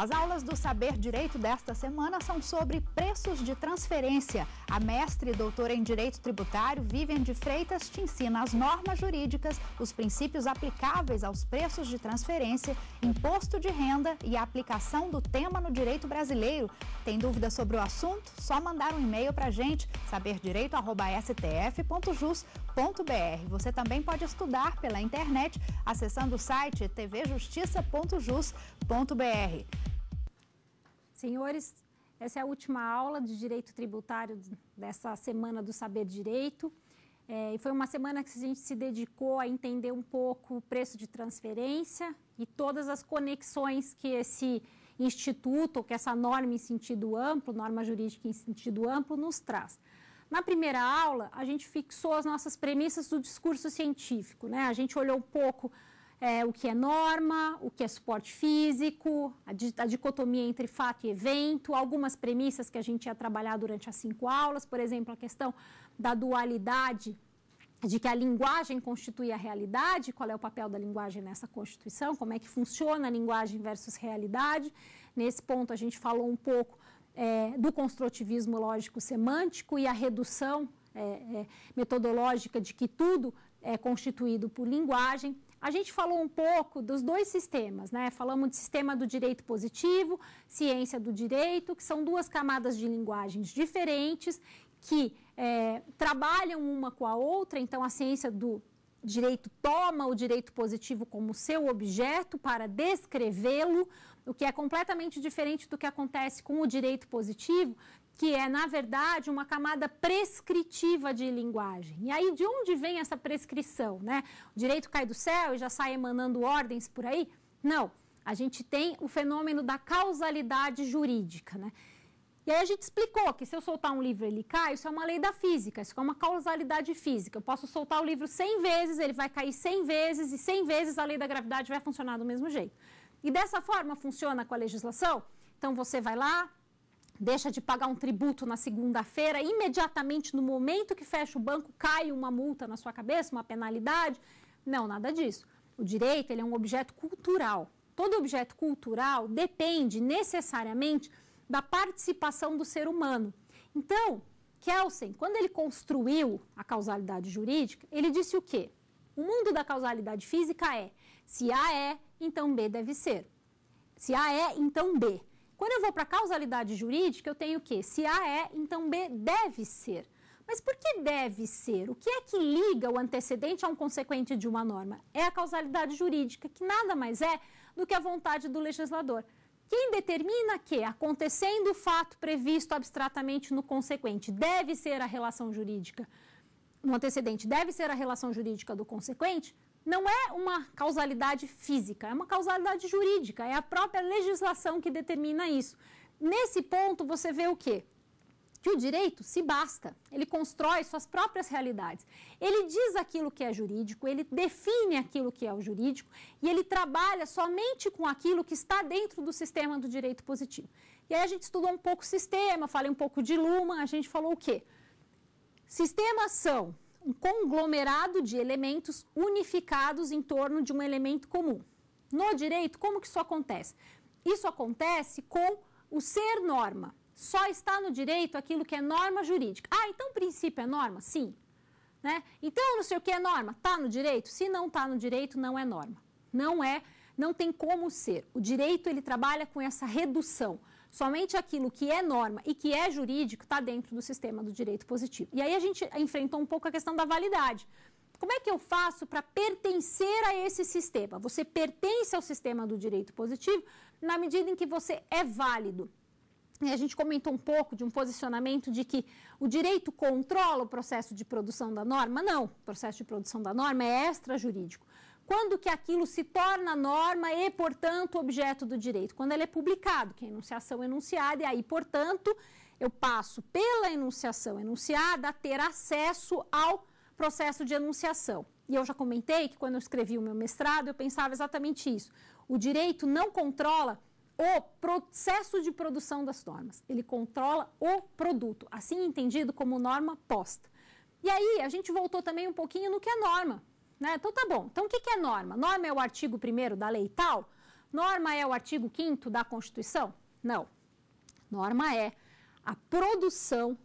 As aulas do Saber Direito desta semana são sobre preços de transferência, a mestre e doutora em Direito Tributário, Vivian de Freitas, te ensina as normas jurídicas, os princípios aplicáveis aos preços de transferência, imposto de renda e a aplicação do tema no direito brasileiro. Tem dúvida sobre o assunto? Só mandar um e-mail para a gente, saberdireito.stf.jus.br. Você também pode estudar pela internet acessando o site tvjustiça.jus.br. Senhores, essa é a última aula de direito tributário dessa semana do Saber Direito. É, e foi uma semana que a gente se dedicou a entender um pouco o preço de transferência e todas as conexões que esse instituto, que essa norma em sentido amplo, norma jurídica em sentido amplo, nos traz. Na primeira aula, a gente fixou as nossas premissas do discurso científico, né? A gente olhou um pouco é, o que é norma, o que é suporte físico, a, di a dicotomia entre fato e evento, algumas premissas que a gente ia trabalhar durante as cinco aulas, por exemplo, a questão da dualidade de que a linguagem constitui a realidade, qual é o papel da linguagem nessa constituição, como é que funciona a linguagem versus realidade. Nesse ponto, a gente falou um pouco é, do construtivismo lógico-semântico e a redução é, é, metodológica de que tudo é constituído por linguagem. A gente falou um pouco dos dois sistemas, né? Falamos de sistema do direito positivo, ciência do direito, que são duas camadas de linguagens diferentes que é, trabalham uma com a outra. Então, a ciência do direito toma o direito positivo como seu objeto para descrevê-lo, o que é completamente diferente do que acontece com o direito positivo, que é, na verdade, uma camada prescritiva de linguagem. E aí, de onde vem essa prescrição? Né? O direito cai do céu e já sai emanando ordens por aí? Não. A gente tem o fenômeno da causalidade jurídica. Né? E aí a gente explicou que se eu soltar um livro ele cai, isso é uma lei da física, isso é uma causalidade física. Eu posso soltar o livro 100 vezes, ele vai cair 100 vezes e 100 vezes a lei da gravidade vai funcionar do mesmo jeito. E dessa forma funciona com a legislação? Então você vai lá, deixa de pagar um tributo na segunda-feira, imediatamente no momento que fecha o banco, cai uma multa na sua cabeça, uma penalidade. Não, nada disso. O direito ele é um objeto cultural. Todo objeto cultural depende necessariamente da participação do ser humano. Então, Kelsen, quando ele construiu a causalidade jurídica, ele disse o quê? O mundo da causalidade física é: se A é, então B deve ser. Se A é, então B. Quando eu vou para a causalidade jurídica, eu tenho o quê? Se A é, então B deve ser. Mas por que deve ser? O que é que liga o antecedente a um consequente de uma norma? É a causalidade jurídica, que nada mais é do que a vontade do legislador. Quem determina que, acontecendo o fato previsto abstratamente no consequente, deve ser a relação jurídica no antecedente, deve ser a relação jurídica do consequente, não é uma causalidade física, é uma causalidade jurídica, é a própria legislação que determina isso. Nesse ponto, você vê o quê? Que o direito se basta, ele constrói suas próprias realidades. Ele diz aquilo que é jurídico, ele define aquilo que é o jurídico e ele trabalha somente com aquilo que está dentro do sistema do direito positivo. E aí a gente estudou um pouco o sistema, falei um pouco de Luma, a gente falou o quê? Sistemas são um conglomerado de elementos unificados em torno de um elemento comum. No direito, como que isso acontece? Isso acontece com o ser norma. Só está no direito aquilo que é norma jurídica. Ah, então o princípio é norma? Sim. Né? Então, não sei o que é norma. Está no direito? Se não está no direito, não é norma. Não é, não tem como ser. O direito ele trabalha com essa redução. Somente aquilo que é norma e que é jurídico está dentro do sistema do direito positivo. E aí a gente enfrentou um pouco a questão da validade. Como é que eu faço para pertencer a esse sistema? Você pertence ao sistema do direito positivo na medida em que você é válido. E a gente comentou um pouco de um posicionamento de que o direito controla o processo de produção da norma? Não, o processo de produção da norma é extrajurídico. Quando que aquilo se torna norma e, portanto, objeto do direito? Quando ele é publicado, que é a enunciação enunciada, e aí, portanto, eu passo pela enunciação enunciada a ter acesso ao processo de enunciação. E eu já comentei que quando eu escrevi o meu mestrado, eu pensava exatamente isso. O direito não controla o processo de produção das normas, ele controla o produto, assim entendido como norma posta. E aí, a gente voltou também um pouquinho no que é norma. Né? Então tá bom. Então o que, que é norma? Norma é o artigo 1 da lei tal? Norma é o artigo 5 da Constituição? Não. Norma é a produção,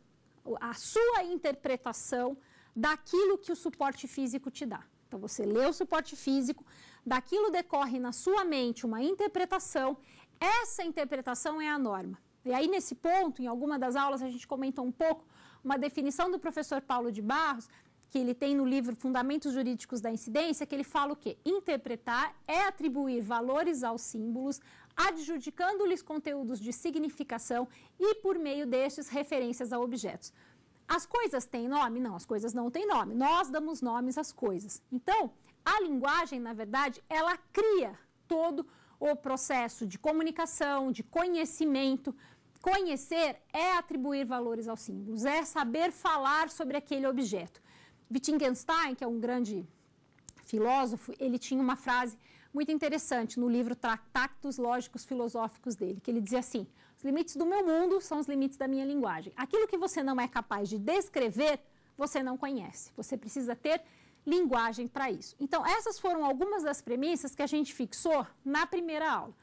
a sua interpretação daquilo que o suporte físico te dá. Então você lê o suporte físico, daquilo decorre na sua mente uma interpretação, essa interpretação é a norma. E aí nesse ponto, em alguma das aulas a gente comenta um pouco uma definição do professor Paulo de Barros que ele tem no livro Fundamentos Jurídicos da Incidência, que ele fala o quê? Interpretar é atribuir valores aos símbolos, adjudicando-lhes conteúdos de significação e, por meio destes, referências a objetos. As coisas têm nome? Não, as coisas não têm nome. Nós damos nomes às coisas. Então, a linguagem, na verdade, ela cria todo o processo de comunicação, de conhecimento. Conhecer é atribuir valores aos símbolos, é saber falar sobre aquele objeto. Wittgenstein, que é um grande filósofo, ele tinha uma frase muito interessante no livro Tractatos Lógicos Filosóficos dele, que ele dizia assim: os limites do meu mundo são os limites da minha linguagem. Aquilo que você não é capaz de descrever, você não conhece. Você precisa ter linguagem para isso. Então, essas foram algumas das premissas que a gente fixou na primeira aula.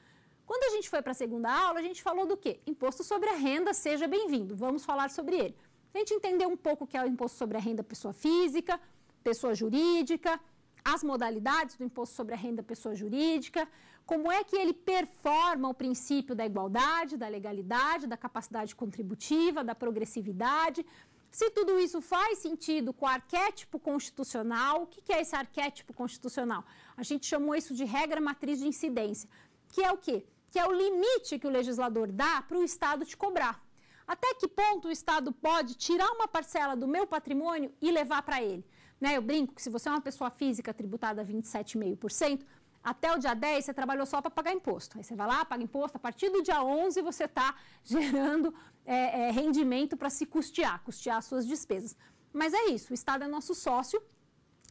Quando a gente foi para a segunda aula, a gente falou do quê? Imposto sobre a renda, seja bem-vindo. Vamos falar sobre ele a gente entender um pouco o que é o imposto sobre a renda pessoa física, pessoa jurídica, as modalidades do imposto sobre a renda pessoa jurídica, como é que ele performa o princípio da igualdade, da legalidade, da capacidade contributiva, da progressividade. Se tudo isso faz sentido com o arquétipo constitucional, o que é esse arquétipo constitucional? A gente chamou isso de regra matriz de incidência, que é o quê? Que é o limite que o legislador dá para o Estado te cobrar. Até que ponto o Estado pode tirar uma parcela do meu patrimônio e levar para ele? Né, eu brinco que se você é uma pessoa física tributada a 27,5%, até o dia 10 você trabalhou só para pagar imposto. Aí você vai lá, paga imposto, a partir do dia 11 você está gerando é, é, rendimento para se custear, custear as suas despesas. Mas é isso, o Estado é nosso sócio,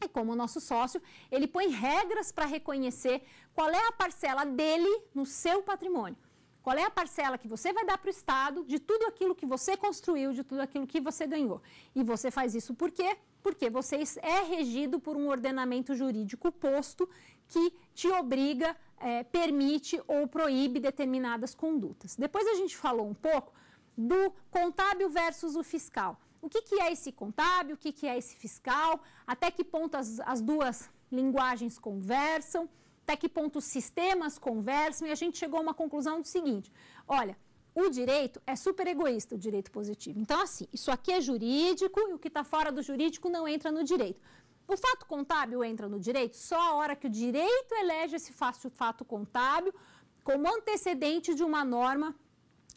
e como nosso sócio, ele põe regras para reconhecer qual é a parcela dele no seu patrimônio. Qual é a parcela que você vai dar para o Estado de tudo aquilo que você construiu, de tudo aquilo que você ganhou? E você faz isso por quê? Porque você é regido por um ordenamento jurídico posto que te obriga, é, permite ou proíbe determinadas condutas. Depois a gente falou um pouco do contábil versus o fiscal. O que, que é esse contábil, o que, que é esse fiscal, até que ponto as, as duas linguagens conversam até que ponto os sistemas conversam, e a gente chegou a uma conclusão do seguinte: olha, o direito é super egoísta, o direito positivo. Então, assim, isso aqui é jurídico e o que está fora do jurídico não entra no direito. O fato contábil entra no direito só a hora que o direito elege esse fato contábil como antecedente de uma norma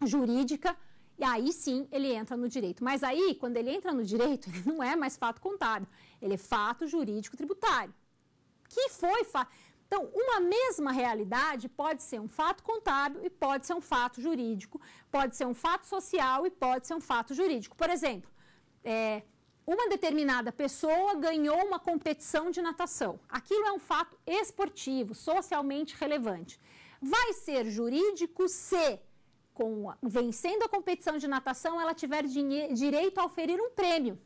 jurídica e aí sim ele entra no direito. Mas aí, quando ele entra no direito, ele não é mais fato contábil, ele é fato jurídico tributário. Que foi fato. Então, uma mesma realidade pode ser um fato contábil e pode ser um fato jurídico, pode ser um fato social e pode ser um fato jurídico. Por exemplo, é, uma determinada pessoa ganhou uma competição de natação. Aquilo é um fato esportivo, socialmente relevante. Vai ser jurídico se, com, vencendo a competição de natação, ela tiver direito a oferir um prêmio.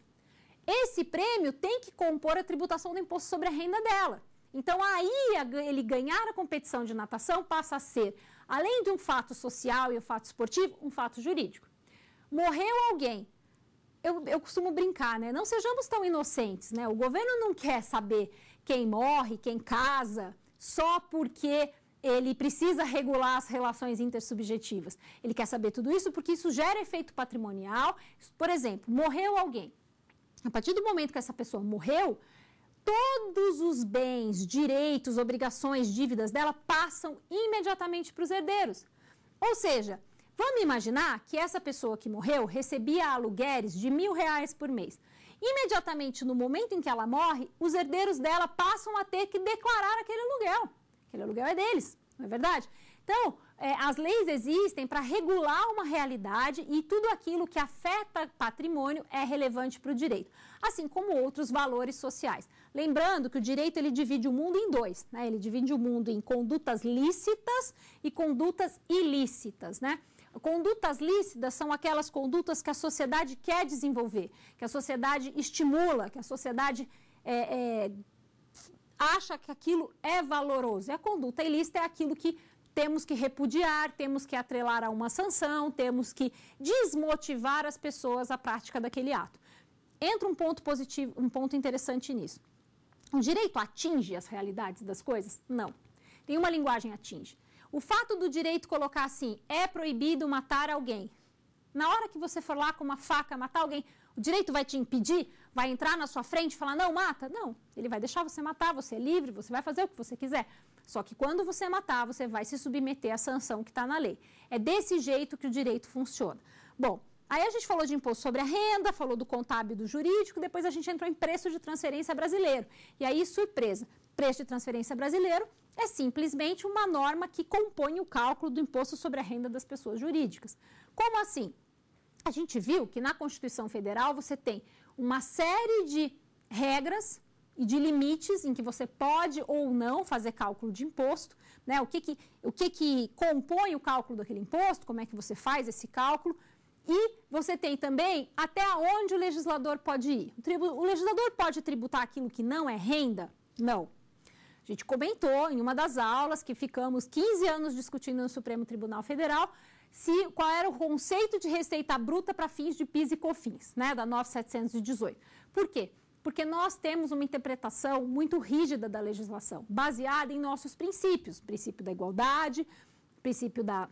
Esse prêmio tem que compor a tributação do imposto sobre a renda dela. Então, aí ele ganhar a competição de natação passa a ser, além de um fato social e um fato esportivo, um fato jurídico. Morreu alguém. Eu, eu costumo brincar, né? Não sejamos tão inocentes, né? O governo não quer saber quem morre, quem casa, só porque ele precisa regular as relações intersubjetivas. Ele quer saber tudo isso porque isso gera efeito patrimonial. Por exemplo, morreu alguém. A partir do momento que essa pessoa morreu, todos os bens, direitos, obrigações, dívidas dela passam imediatamente para os herdeiros. Ou seja, vamos imaginar que essa pessoa que morreu recebia aluguéis de mil reais por mês. Imediatamente no momento em que ela morre, os herdeiros dela passam a ter que declarar aquele aluguel. Aquele aluguel é deles, não é verdade? Então, é, as leis existem para regular uma realidade e tudo aquilo que afeta patrimônio é relevante para o direito, assim como outros valores sociais. Lembrando que o direito ele divide o mundo em dois, né? Ele divide o mundo em condutas lícitas e condutas ilícitas, né? Condutas lícitas são aquelas condutas que a sociedade quer desenvolver, que a sociedade estimula, que a sociedade é, é, acha que aquilo é valoroso. E a conduta ilícita é aquilo que temos que repudiar, temos que atrelar a uma sanção, temos que desmotivar as pessoas à prática daquele ato. Entra um ponto positivo, um ponto interessante nisso. O direito atinge as realidades das coisas? Não. Nenhuma linguagem atinge. O fato do direito colocar assim, é proibido matar alguém. Na hora que você for lá com uma faca matar alguém, o direito vai te impedir? Vai entrar na sua frente e falar, não, mata? Não. Ele vai deixar você matar, você é livre, você vai fazer o que você quiser. Só que quando você matar, você vai se submeter à sanção que está na lei. É desse jeito que o direito funciona. Bom, Aí a gente falou de imposto sobre a renda, falou do contábil do jurídico, depois a gente entrou em preço de transferência brasileiro. E aí, surpresa, preço de transferência brasileiro é simplesmente uma norma que compõe o cálculo do imposto sobre a renda das pessoas jurídicas. Como assim? A gente viu que na Constituição Federal você tem uma série de regras e de limites em que você pode ou não fazer cálculo de imposto, né? O que que, o que, que compõe o cálculo daquele imposto, como é que você faz esse cálculo, e você tem também até onde o legislador pode ir. O, tribu, o legislador pode tributar aquilo que não é renda? Não. A gente comentou em uma das aulas que ficamos 15 anos discutindo no Supremo Tribunal Federal se, qual era o conceito de receita bruta para fins de PIS e COFINS, né, da 9718. Por quê? Porque nós temos uma interpretação muito rígida da legislação, baseada em nossos princípios, o princípio da igualdade, o princípio da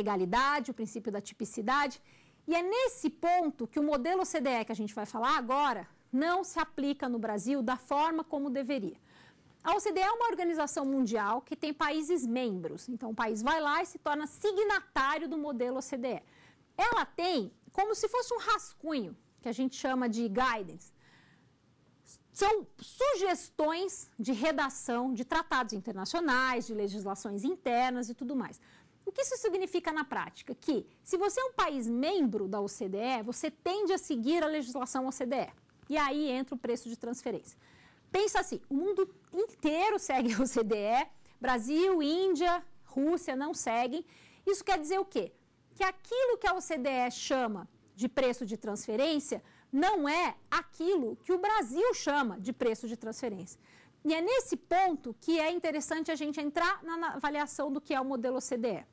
legalidade, o princípio da tipicidade. E é nesse ponto que o modelo CDE que a gente vai falar agora não se aplica no Brasil da forma como deveria. A OCDE é uma organização mundial que tem países membros. Então, o país vai lá e se torna signatário do modelo OCDE. Ela tem como se fosse um rascunho, que a gente chama de guidance. São sugestões de redação de tratados internacionais, de legislações internas e tudo mais. O que isso significa na prática? Que se você é um país membro da OCDE, você tende a seguir a legislação OCDE. E aí entra o preço de transferência. Pensa assim, o mundo inteiro segue a OCDE, Brasil, Índia, Rússia não seguem. Isso quer dizer o quê? Que aquilo que a OCDE chama de preço de transferência não é aquilo que o Brasil chama de preço de transferência. E é nesse ponto que é interessante a gente entrar na avaliação do que é o modelo OCDE.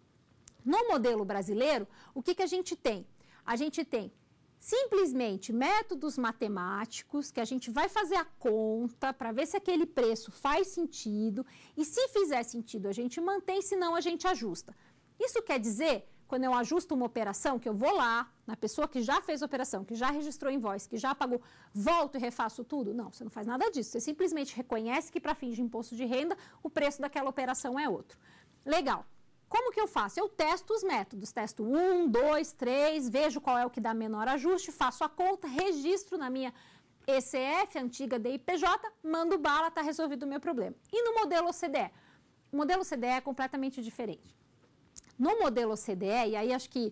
No modelo brasileiro, o que, que a gente tem? A gente tem simplesmente métodos matemáticos que a gente vai fazer a conta para ver se aquele preço faz sentido e se fizer sentido a gente mantém, se não a gente ajusta. Isso quer dizer, quando eu ajusto uma operação, que eu vou lá na pessoa que já fez a operação, que já registrou invoice, que já pagou, volto e refaço tudo? Não, você não faz nada disso. Você simplesmente reconhece que para fins de imposto de renda, o preço daquela operação é outro. Legal. Como que eu faço? Eu testo os métodos, testo um, dois, três, vejo qual é o que dá menor ajuste, faço a conta, registro na minha ECF, antiga DIPJ, mando bala, está resolvido o meu problema. E no modelo OCDE? O modelo OCDE é completamente diferente. No modelo OCDE, e aí acho que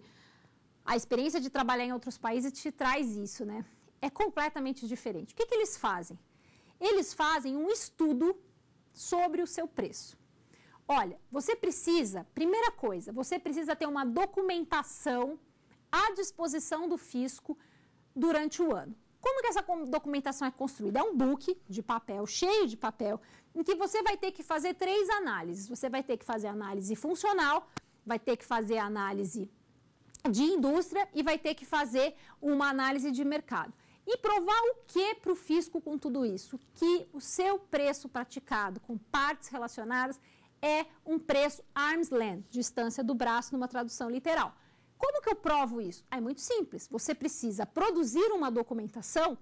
a experiência de trabalhar em outros países te traz isso, né? É completamente diferente. O que, que eles fazem? Eles fazem um estudo sobre o seu preço. Olha, você precisa, primeira coisa, você precisa ter uma documentação à disposição do fisco durante o ano. Como que essa documentação é construída? É um book de papel, cheio de papel, em que você vai ter que fazer três análises. Você vai ter que fazer análise funcional, vai ter que fazer análise de indústria e vai ter que fazer uma análise de mercado. E provar o que para o fisco com tudo isso? Que o seu preço praticado com partes relacionadas é um preço arm's length, distância do braço numa tradução literal. Como que eu provo isso? É muito simples. Você precisa produzir uma documentação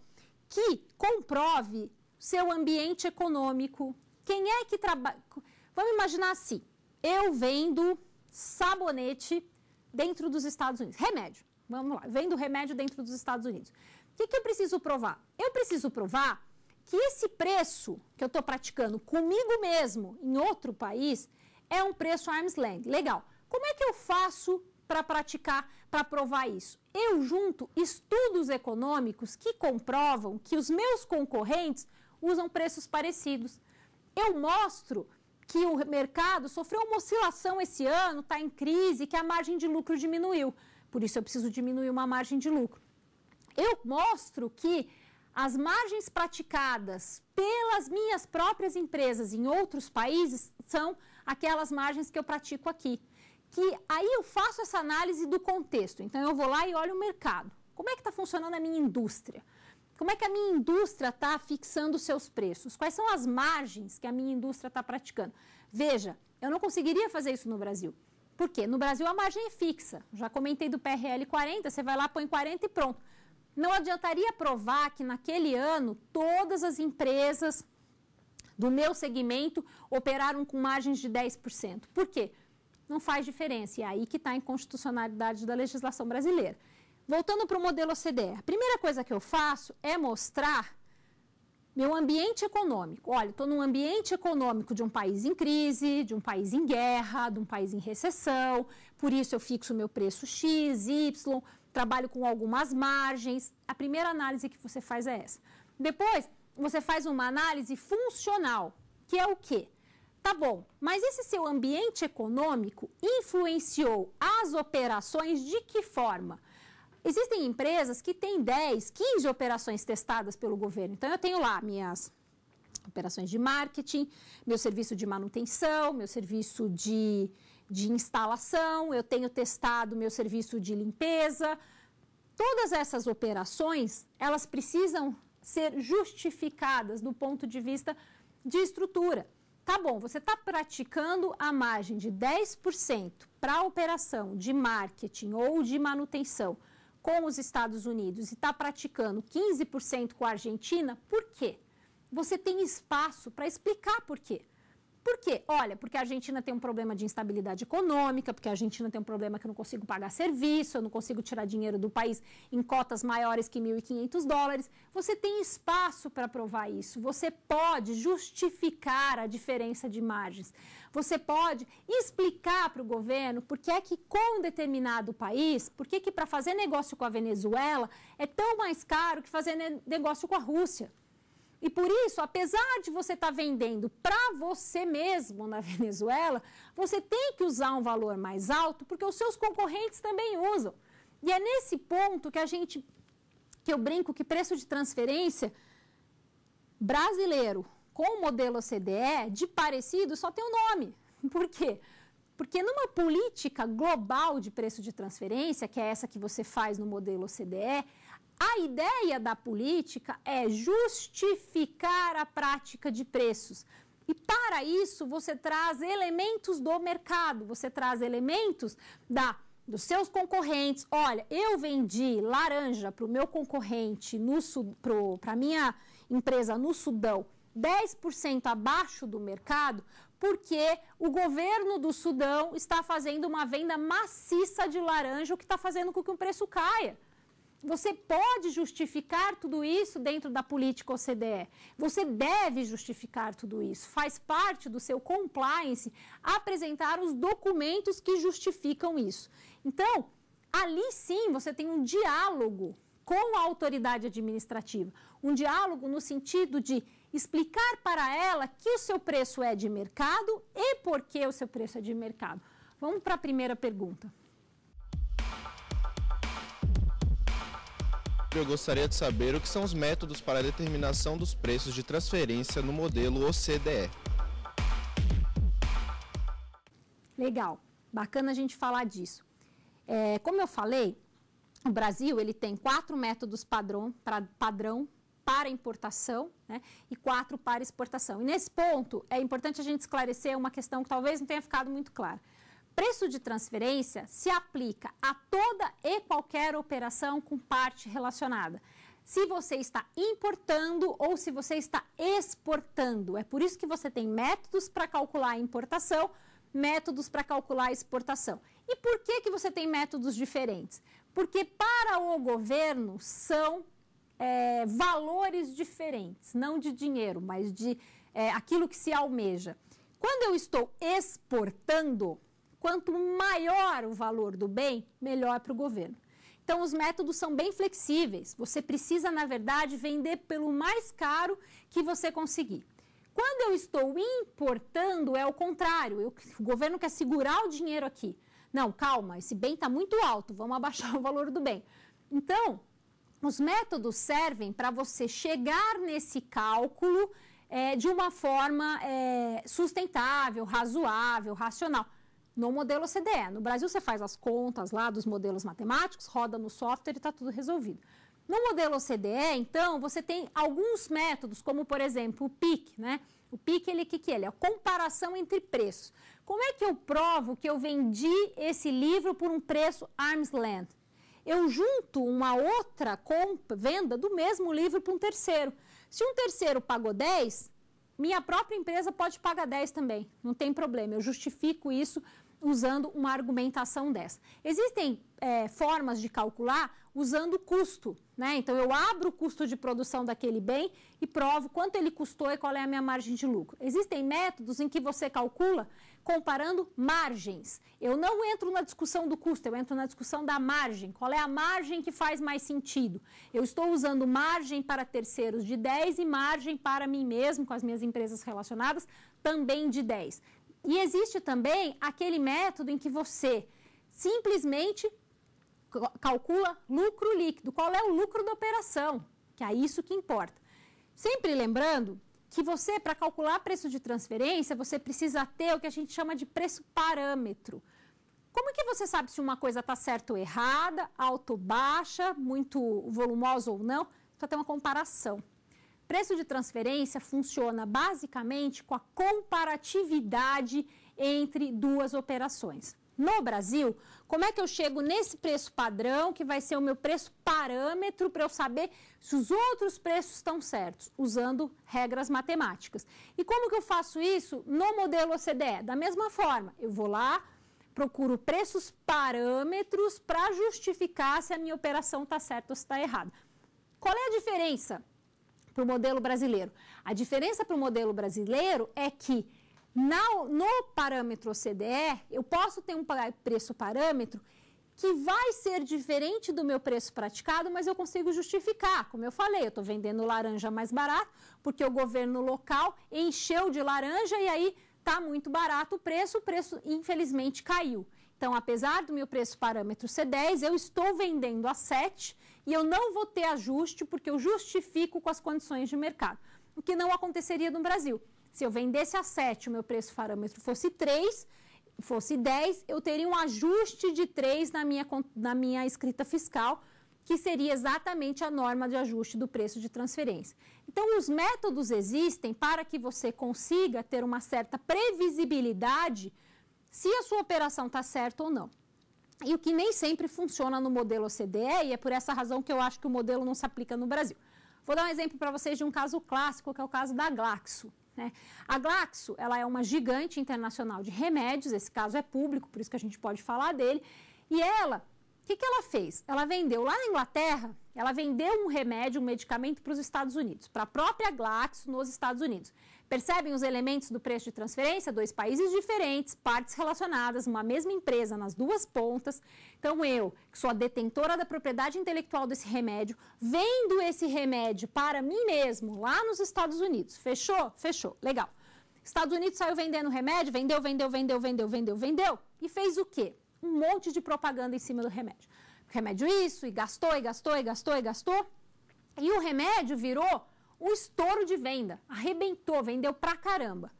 que comprove seu ambiente econômico. Quem é que trabalha? Vamos imaginar assim: eu vendo sabonete dentro dos Estados Unidos, remédio. Vamos lá, vendo remédio dentro dos Estados Unidos. O que, que eu preciso provar? Eu preciso provar que esse preço que eu estou praticando comigo mesmo em outro país é um preço arm's length. Legal. Como é que eu faço para praticar, para provar isso? Eu junto estudos econômicos que comprovam que os meus concorrentes usam preços parecidos. Eu mostro que o mercado sofreu uma oscilação esse ano, está em crise, que a margem de lucro diminuiu. Por isso eu preciso diminuir uma margem de lucro. Eu mostro que as margens praticadas pelas minhas próprias empresas em outros países são aquelas margens que eu pratico aqui. Que aí eu faço essa análise do contexto. Então eu vou lá e olho o mercado. Como é que está funcionando a minha indústria? Como é que a minha indústria está fixando seus preços? Quais são as margens que a minha indústria está praticando? Veja, eu não conseguiria fazer isso no Brasil. Por quê? No Brasil a margem é fixa. Já comentei do PRL 40, você vai lá, põe 40 e pronto. Não adiantaria provar que naquele ano todas as empresas do meu segmento operaram com margens de 10%. Por quê? Não faz diferença. E é aí que está a inconstitucionalidade da legislação brasileira. Voltando para o modelo OCDE, a primeira coisa que eu faço é mostrar meu ambiente econômico. Olha, estou num ambiente econômico de um país em crise, de um país em guerra, de um país em recessão, por isso eu fixo meu preço X, Y trabalho com algumas margens. A primeira análise que você faz é essa. Depois, você faz uma análise funcional, que é o quê? Tá bom, mas esse seu ambiente econômico influenciou as operações de que forma? Existem empresas que têm 10, 15 operações testadas pelo governo. Então, eu tenho lá minhas operações de marketing, meu serviço de manutenção, meu serviço de de instalação, eu tenho testado meu serviço de limpeza. Todas essas operações, elas precisam ser justificadas do ponto de vista de estrutura. Tá bom, você está praticando a margem de 10% para a operação de marketing ou de manutenção com os Estados Unidos e está praticando 15% com a Argentina, por quê? Você tem espaço para explicar por quê. Por quê? Olha, porque a Argentina tem um problema de instabilidade econômica, porque a Argentina tem um problema que eu não consigo pagar serviço, eu não consigo tirar dinheiro do país em cotas maiores que 1.500 dólares. Você tem espaço para provar isso. Você pode justificar a diferença de margens. Você pode explicar para o governo por que é que com um determinado país, por que que para fazer negócio com a Venezuela é tão mais caro que fazer negócio com a Rússia. E por isso, apesar de você estar tá vendendo para você mesmo na Venezuela, você tem que usar um valor mais alto, porque os seus concorrentes também usam. E é nesse ponto que a gente que eu brinco que preço de transferência brasileiro com o modelo OCDE de parecido só tem um nome. Por quê? Porque numa política global de preço de transferência, que é essa que você faz no modelo OCDE, a ideia da política é justificar a prática de preços. E para isso você traz elementos do mercado, você traz elementos da dos seus concorrentes. Olha, eu vendi laranja para o meu concorrente no para a minha empresa no Sudão 10% abaixo do mercado, porque o governo do Sudão está fazendo uma venda maciça de laranja, o que está fazendo com que o preço caia. Você pode justificar tudo isso dentro da política OCDE. Você deve justificar tudo isso. Faz parte do seu compliance apresentar os documentos que justificam isso. Então, ali sim você tem um diálogo com a autoridade administrativa. Um diálogo no sentido de explicar para ela que o seu preço é de mercado e por que o seu preço é de mercado. Vamos para a primeira pergunta. Eu gostaria de saber o que são os métodos para a determinação dos preços de transferência no modelo OCDE. Legal, bacana a gente falar disso. É, como eu falei, o Brasil ele tem quatro métodos padrão, pra, padrão para importação né, e quatro para exportação. E nesse ponto é importante a gente esclarecer uma questão que talvez não tenha ficado muito clara preço de transferência se aplica a toda e qualquer operação com parte relacionada. Se você está importando ou se você está exportando. É por isso que você tem métodos para calcular a importação, métodos para calcular a exportação. E por que, que você tem métodos diferentes? Porque para o governo são é, valores diferentes, não de dinheiro, mas de é, aquilo que se almeja. Quando eu estou exportando, Quanto maior o valor do bem, melhor para o governo. Então, os métodos são bem flexíveis. Você precisa, na verdade, vender pelo mais caro que você conseguir. Quando eu estou importando, é o contrário. Eu, o governo quer segurar o dinheiro aqui. Não, calma, esse bem está muito alto, vamos abaixar o valor do bem. Então, os métodos servem para você chegar nesse cálculo é, de uma forma é, sustentável, razoável, racional no modelo CDE. No Brasil, você faz as contas lá dos modelos matemáticos, roda no software e está tudo resolvido. No modelo CDE, então, você tem alguns métodos, como por exemplo o PIC, né? O PIC, ele que que ele é? A comparação entre preços. Como é que eu provo que eu vendi esse livro por um preço arm's length? Eu junto uma outra compra, venda do mesmo livro para um terceiro. Se um terceiro pagou 10, minha própria empresa pode pagar 10 também, não tem problema. Eu justifico isso usando uma argumentação dessa. Existem é, formas de calcular usando custo, né? Então eu abro o custo de produção daquele bem e provo quanto ele custou e qual é a minha margem de lucro. Existem métodos em que você calcula comparando margens. Eu não entro na discussão do custo, eu entro na discussão da margem. Qual é a margem que faz mais sentido? Eu estou usando margem para terceiros de 10 e margem para mim mesmo, com as minhas empresas relacionadas, também de 10. E existe também aquele método em que você simplesmente calcula lucro líquido. Qual é o lucro da operação? Que é isso que importa. Sempre lembrando que você, para calcular preço de transferência, você precisa ter o que a gente chama de preço parâmetro. Como é que você sabe se uma coisa está certa ou errada, alta ou baixa, muito volumosa ou não? Só tem uma comparação preço de transferência funciona basicamente com a comparatividade entre duas operações. No Brasil, como é que eu chego nesse preço padrão, que vai ser o meu preço parâmetro para eu saber se os outros preços estão certos, usando regras matemáticas? E como que eu faço isso no modelo OCDE? Da mesma forma, eu vou lá, procuro preços parâmetros para justificar se a minha operação está certa ou se está errada. Qual é a diferença para o modelo brasileiro. A diferença para o modelo brasileiro é que na, no parâmetro OCDE, eu posso ter um preço parâmetro que vai ser diferente do meu preço praticado, mas eu consigo justificar. Como eu falei, eu estou vendendo laranja mais barato, porque o governo local encheu de laranja e aí está muito barato o preço, o preço infelizmente caiu. Então, apesar do meu preço parâmetro ser 10, eu estou vendendo a 7 e eu não vou ter ajuste porque eu justifico com as condições de mercado. O que não aconteceria no Brasil. Se eu vendesse a 7, o meu preço parâmetro fosse 3, fosse 10, eu teria um ajuste de 3 na minha, na minha escrita fiscal, que seria exatamente a norma de ajuste do preço de transferência. Então, os métodos existem para que você consiga ter uma certa previsibilidade se a sua operação está certa ou não. E o que nem sempre funciona no modelo OCDE, e é por essa razão que eu acho que o modelo não se aplica no Brasil. Vou dar um exemplo para vocês de um caso clássico, que é o caso da Glaxo. Né? A Glaxo ela é uma gigante internacional de remédios, esse caso é público, por isso que a gente pode falar dele. E ela, o que, que ela fez? Ela vendeu lá na Inglaterra, ela vendeu um remédio, um medicamento para os Estados Unidos, para a própria Glaxo nos Estados Unidos. Percebem os elementos do preço de transferência? Dois países diferentes, partes relacionadas, uma mesma empresa nas duas pontas. Então, eu, que sou a detentora da propriedade intelectual desse remédio, vendo esse remédio para mim mesmo lá nos Estados Unidos. Fechou? Fechou. Legal. Estados Unidos saiu vendendo remédio, vendeu, vendeu, vendeu, vendeu, vendeu, vendeu. E fez o quê? Um monte de propaganda em cima do remédio. Remédio isso, e gastou, e gastou, e gastou, e gastou. E o remédio virou um estouro de venda, arrebentou, vendeu pra caramba.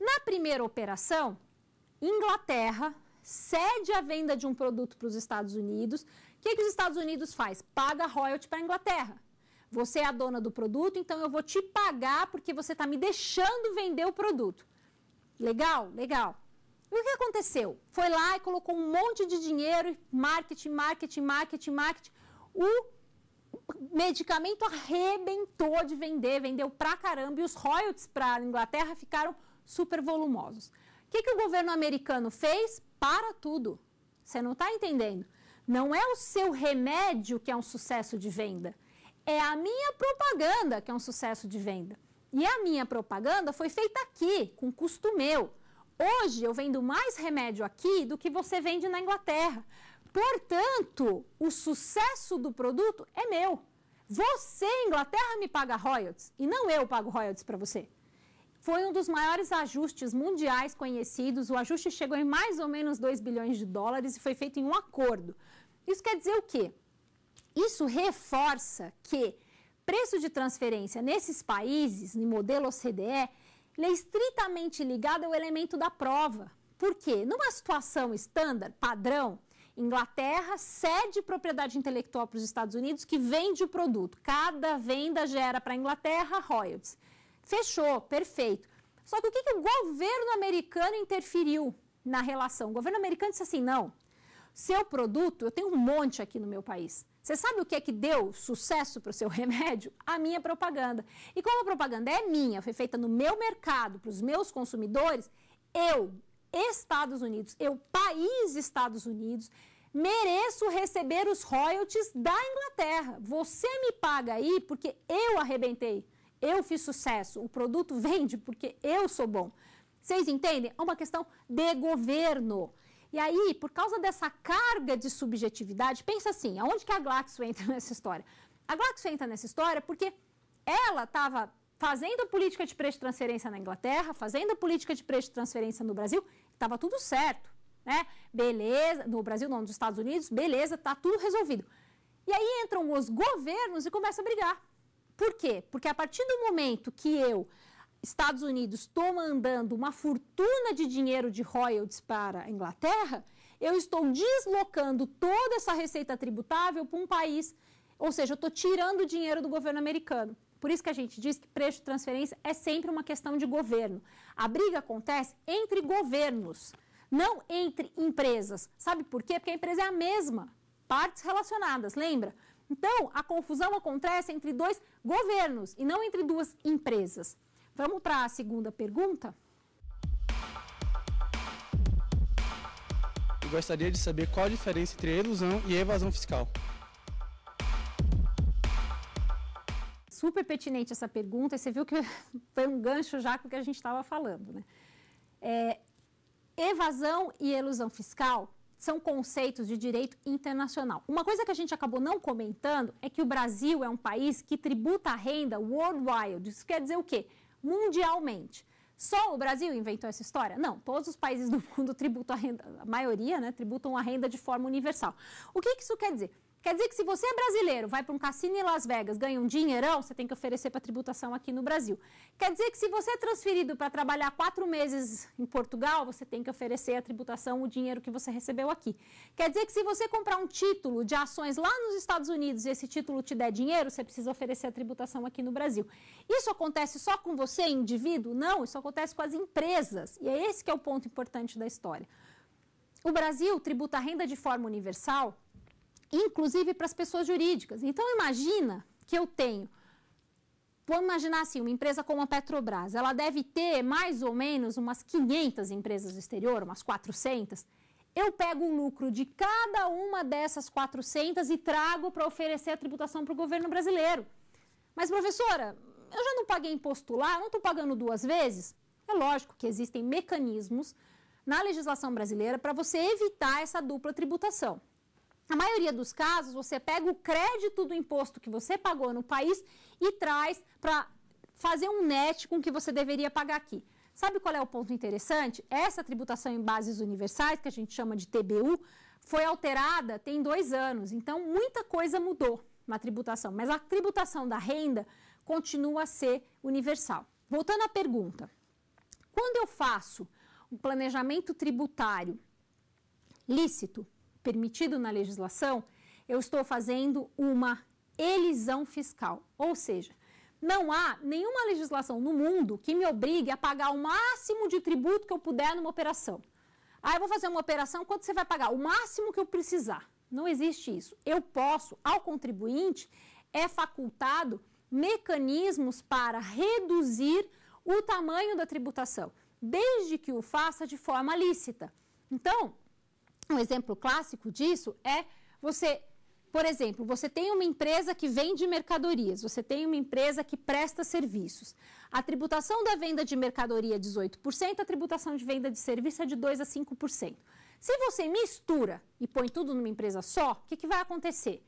Na primeira operação, Inglaterra cede a venda de um produto para os Estados Unidos. O que, que os Estados Unidos faz? Paga royalty para Inglaterra. Você é a dona do produto, então eu vou te pagar porque você está me deixando vender o produto. Legal? Legal. E o que aconteceu? Foi lá e colocou um monte de dinheiro, marketing, marketing, marketing, marketing. O medicamento arrebentou de vender, vendeu pra caramba e os royalties para Inglaterra ficaram super volumosos. O que, que o governo americano fez? Para tudo. Você não está entendendo. Não é o seu remédio que é um sucesso de venda, é a minha propaganda que é um sucesso de venda. E a minha propaganda foi feita aqui, com custo meu. Hoje eu vendo mais remédio aqui do que você vende na Inglaterra. Portanto, o sucesso do produto é meu. Você, Inglaterra, me paga royalties e não eu pago royalties para você. Foi um dos maiores ajustes mundiais conhecidos. O ajuste chegou em mais ou menos 2 bilhões de dólares e foi feito em um acordo. Isso quer dizer o quê? Isso reforça que preço de transferência nesses países, no modelo OCDE, ele é estritamente ligado ao elemento da prova. Por quê? Numa situação estándar, padrão, Inglaterra cede propriedade intelectual para os Estados Unidos, que vende o produto. Cada venda gera para a Inglaterra royalties. Fechou, perfeito. Só que o que, que o governo americano interferiu na relação? O governo americano disse assim: não, seu produto, eu tenho um monte aqui no meu país. Você sabe o que é que deu sucesso para o seu remédio? A minha propaganda. E como a propaganda é minha, foi feita no meu mercado, para os meus consumidores, eu, Estados Unidos, eu, país Estados Unidos, mereço receber os royalties da Inglaterra. Você me paga aí porque eu arrebentei, eu fiz sucesso, o produto vende porque eu sou bom. Vocês entendem? É uma questão de governo. E aí, por causa dessa carga de subjetividade, pensa assim, aonde que a Glaxo entra nessa história? A Glaxo entra nessa história porque ela estava fazendo a política de preço de transferência na Inglaterra, fazendo a política de preço de transferência no Brasil, estava tudo certo, né? Beleza, no Brasil não, nos Estados Unidos, beleza, está tudo resolvido. E aí entram os governos e começam a brigar. Por quê? Porque a partir do momento que eu, Estados Unidos, estou mandando uma fortuna de dinheiro de royalties para a Inglaterra, eu estou deslocando toda essa receita tributável para um país, ou seja, eu estou tirando dinheiro do governo americano. Por isso que a gente diz que preço de transferência é sempre uma questão de governo. A briga acontece entre governos, não entre empresas. Sabe por quê? Porque a empresa é a mesma, partes relacionadas, lembra? Então, a confusão acontece entre dois governos e não entre duas empresas. Vamos para a segunda pergunta? Eu gostaria de saber qual a diferença entre a ilusão e a evasão fiscal. super pertinente essa pergunta, e você viu que foi um gancho já com o que a gente estava falando. Né? É, evasão e elusão fiscal são conceitos de direito internacional. Uma coisa que a gente acabou não comentando é que o Brasil é um país que tributa a renda worldwide. Isso quer dizer o quê? Mundialmente. Só o Brasil inventou essa história? Não, todos os países do mundo tributam a renda, a maioria, né, tributam a renda de forma universal. O que, que isso quer dizer? Quer dizer que se você é brasileiro, vai para um cassino em Las Vegas, ganha um dinheirão, você tem que oferecer para tributação aqui no Brasil. Quer dizer que se você é transferido para trabalhar quatro meses em Portugal, você tem que oferecer a tributação o dinheiro que você recebeu aqui. Quer dizer que se você comprar um título de ações lá nos Estados Unidos e esse título te der dinheiro, você precisa oferecer a tributação aqui no Brasil. Isso acontece só com você, indivíduo? Não, isso acontece com as empresas. E é esse que é o ponto importante da história. O Brasil tributa a renda de forma universal inclusive para as pessoas jurídicas. Então, imagina que eu tenho. Vamos imaginar assim, uma empresa como a Petrobras, ela deve ter mais ou menos umas 500 empresas do exterior, umas 400. Eu pego o lucro de cada uma dessas 400 e trago para oferecer a tributação para o governo brasileiro. Mas, professora, eu já não paguei imposto lá, não estou pagando duas vezes? É lógico que existem mecanismos na legislação brasileira para você evitar essa dupla tributação. Na maioria dos casos, você pega o crédito do imposto que você pagou no país e traz para fazer um net com o que você deveria pagar aqui. Sabe qual é o ponto interessante? Essa tributação em bases universais, que a gente chama de TBU, foi alterada tem dois anos, então muita coisa mudou na tributação, mas a tributação da renda continua a ser universal. Voltando à pergunta, quando eu faço um planejamento tributário lícito, permitido na legislação, eu estou fazendo uma elisão fiscal. Ou seja, não há nenhuma legislação no mundo que me obrigue a pagar o máximo de tributo que eu puder numa operação. Ah, eu vou fazer uma operação, quanto você vai pagar? O máximo que eu precisar. Não existe isso. Eu posso, ao contribuinte, é facultado mecanismos para reduzir o tamanho da tributação, desde que o faça de forma lícita. Então, um exemplo clássico disso é você, por exemplo, você tem uma empresa que vende mercadorias, você tem uma empresa que presta serviços. A tributação da venda de mercadoria é 18%, a tributação de venda de serviço é de 2 a 5%. Se você mistura e põe tudo numa empresa só, o que, que vai acontecer?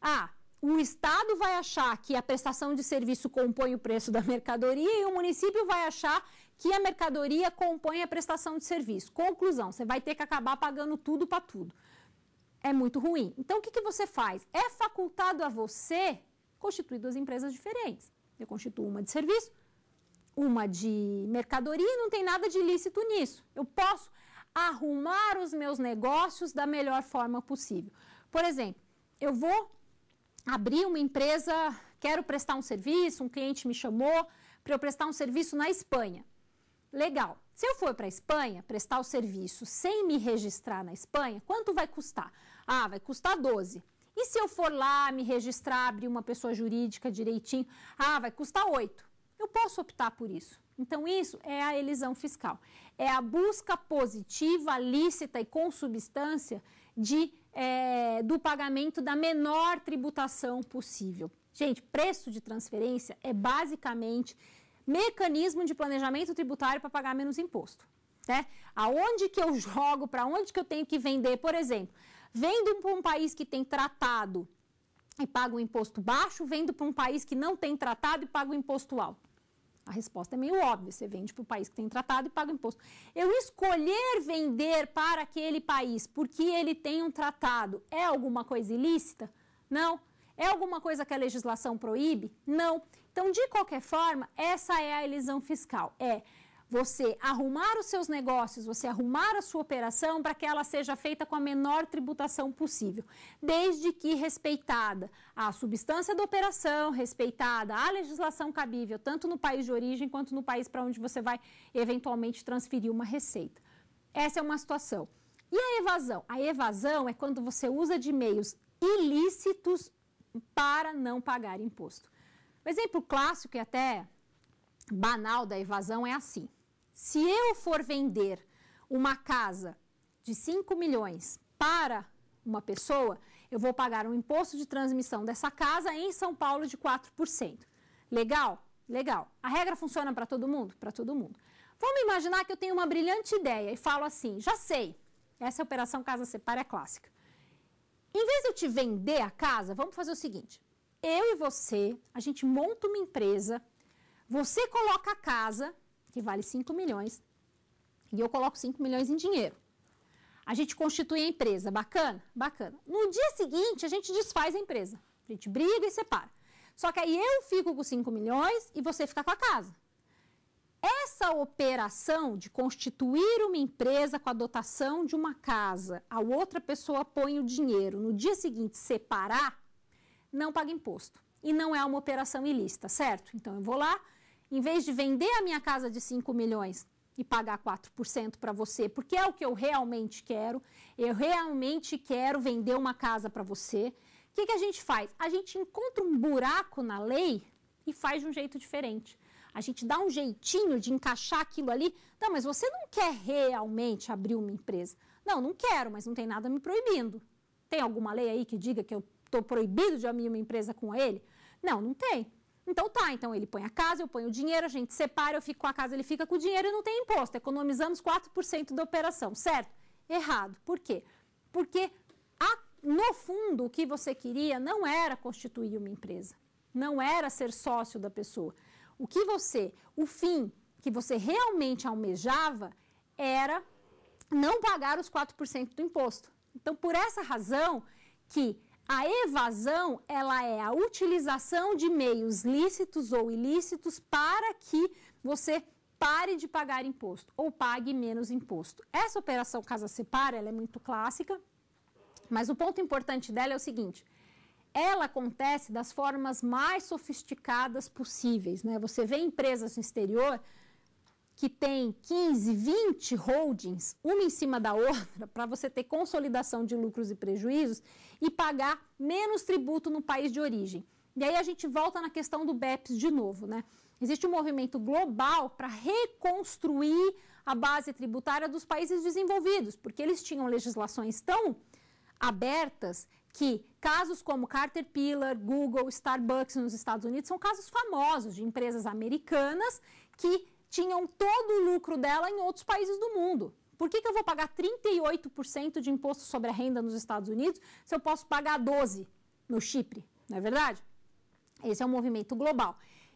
Ah, o Estado vai achar que a prestação de serviço compõe o preço da mercadoria e o município vai achar que a mercadoria compõe a prestação de serviço. Conclusão, você vai ter que acabar pagando tudo para tudo. É muito ruim. Então, o que, que você faz? É facultado a você constituir duas empresas diferentes. Eu constituo uma de serviço, uma de mercadoria e não tem nada de ilícito nisso. Eu posso arrumar os meus negócios da melhor forma possível. Por exemplo, eu vou abrir uma empresa, quero prestar um serviço, um cliente me chamou para eu prestar um serviço na Espanha legal. Se eu for para a Espanha prestar o serviço sem me registrar na Espanha, quanto vai custar? Ah, vai custar 12. E se eu for lá me registrar, abrir uma pessoa jurídica direitinho? Ah, vai custar 8. Eu posso optar por isso. Então, isso é a elisão fiscal. É a busca positiva, lícita e com substância de, é, do pagamento da menor tributação possível. Gente, preço de transferência é basicamente mecanismo de planejamento tributário para pagar menos imposto. Né? Aonde que eu jogo, para onde que eu tenho que vender, por exemplo, vendo para um país que tem tratado e paga um imposto baixo, vendo para um país que não tem tratado e paga um imposto alto. A resposta é meio óbvia, você vende para o país que tem tratado e paga imposto. Eu escolher vender para aquele país porque ele tem um tratado é alguma coisa ilícita? Não. É alguma coisa que a legislação proíbe? Não. Então, de qualquer forma, essa é a elisão fiscal. É você arrumar os seus negócios, você arrumar a sua operação para que ela seja feita com a menor tributação possível, desde que respeitada a substância da operação, respeitada a legislação cabível, tanto no país de origem quanto no país para onde você vai eventualmente transferir uma receita. Essa é uma situação. E a evasão? A evasão é quando você usa de meios ilícitos para não pagar imposto. Um exemplo clássico e até banal da evasão é assim: se eu for vender uma casa de 5 milhões para uma pessoa, eu vou pagar um imposto de transmissão dessa casa em São Paulo de 4%. Legal? Legal. A regra funciona para todo mundo? Para todo mundo. Vamos imaginar que eu tenho uma brilhante ideia e falo assim: já sei, essa operação casa separa é clássica. Em vez de eu te vender a casa, vamos fazer o seguinte: eu e você, a gente monta uma empresa, você coloca a casa, que vale 5 milhões, e eu coloco 5 milhões em dinheiro. A gente constitui a empresa, bacana? Bacana. No dia seguinte, a gente desfaz a empresa. A gente briga e separa. Só que aí eu fico com 5 milhões e você fica com a casa. Essa operação de constituir uma empresa com a dotação de uma casa, a outra pessoa põe o dinheiro, no dia seguinte separar, não paga imposto. E não é uma operação ilícita, certo? Então eu vou lá, em vez de vender a minha casa de 5 milhões e pagar 4% para você, porque é o que eu realmente quero, eu realmente quero vender uma casa para você. O que, que a gente faz? A gente encontra um buraco na lei e faz de um jeito diferente. A gente dá um jeitinho de encaixar aquilo ali. Não, mas você não quer realmente abrir uma empresa. Não, não quero, mas não tem nada me proibindo. Tem alguma lei aí que diga que eu estou proibido de abrir uma empresa com ele? Não, não tem. Então tá, então ele põe a casa, eu ponho o dinheiro, a gente separa, eu fico com a casa, ele fica com o dinheiro e não tem imposto. Economizamos 4% da operação, certo? Errado. Por quê? Porque a, no fundo o que você queria não era constituir uma empresa, não era ser sócio da pessoa. O que você, o fim que você realmente almejava era não pagar os 4% do imposto. Então, por essa razão que a evasão, ela é a utilização de meios lícitos ou ilícitos para que você pare de pagar imposto ou pague menos imposto. Essa operação Casa Separa, ela é muito clássica, mas o ponto importante dela é o seguinte, ela acontece das formas mais sofisticadas possíveis, né? Você vê empresas no exterior que tem 15, 20 holdings, uma em cima da outra, para você ter consolidação de lucros e prejuízos e pagar menos tributo no país de origem. E aí a gente volta na questão do BEPS de novo, né? Existe um movimento global para reconstruir a base tributária dos países desenvolvidos, porque eles tinham legislações tão abertas que casos como Caterpillar, Google, Starbucks nos Estados Unidos são casos famosos de empresas americanas que tinham todo o lucro dela em outros países do mundo. Por que, que eu vou pagar 38% de imposto sobre a renda nos Estados Unidos se eu posso pagar 12% no Chipre? Não é verdade? Esse é um movimento global.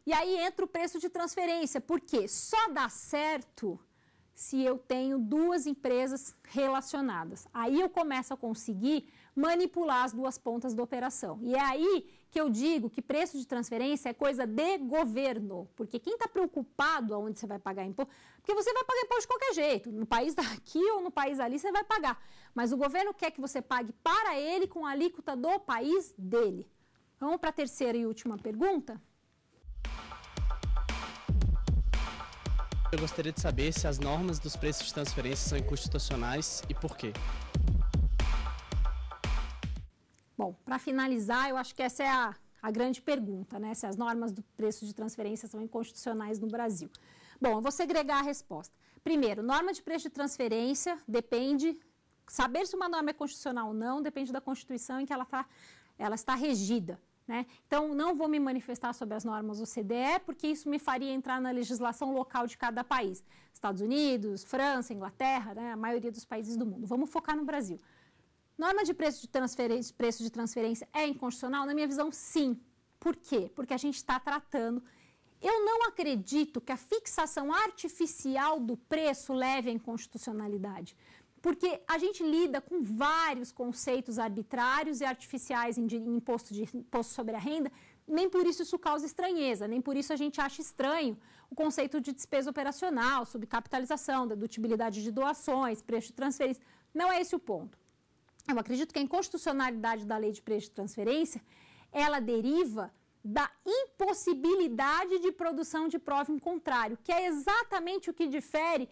E aí entra o preço de transferência, porque só dá certo se eu tenho duas empresas relacionadas. Aí eu começo a conseguir manipular as duas pontas da operação. E é aí que eu digo que preço de transferência é coisa de governo, porque quem está preocupado aonde você vai pagar imposto, porque você vai pagar imposto de qualquer jeito, no país daqui ou no país ali você vai pagar, mas o governo quer que você pague para ele com a alíquota do país dele. Vamos para a terceira e última pergunta? Eu gostaria de saber se as normas dos preços de transferência são inconstitucionais e por quê. Bom, para finalizar, eu acho que essa é a, a grande pergunta, né? Se as normas do preço de transferência são inconstitucionais no Brasil. Bom, eu vou segregar a resposta. Primeiro, norma de preço de transferência depende. Saber se uma norma é constitucional ou não depende da Constituição em que ela, tá, ela está regida. Né? Então, não vou me manifestar sobre as normas OCDE, porque isso me faria entrar na legislação local de cada país. Estados Unidos, França, Inglaterra, né? a maioria dos países do mundo. Vamos focar no Brasil. Norma de preço de transferência, preço de transferência é inconstitucional? Na minha visão, sim. Por quê? Porque a gente está tratando. Eu não acredito que a fixação artificial do preço leve à inconstitucionalidade porque a gente lida com vários conceitos arbitrários e artificiais em, imposto, de, imposto sobre a renda, nem por isso isso causa estranheza, nem por isso a gente acha estranho o conceito de despesa operacional, subcapitalização, dedutibilidade de doações, preço de transferência. Não é esse o ponto eu acredito que a inconstitucionalidade da lei de preço de transferência, ela deriva da impossibilidade de produção de prova em contrário, que é exatamente o que difere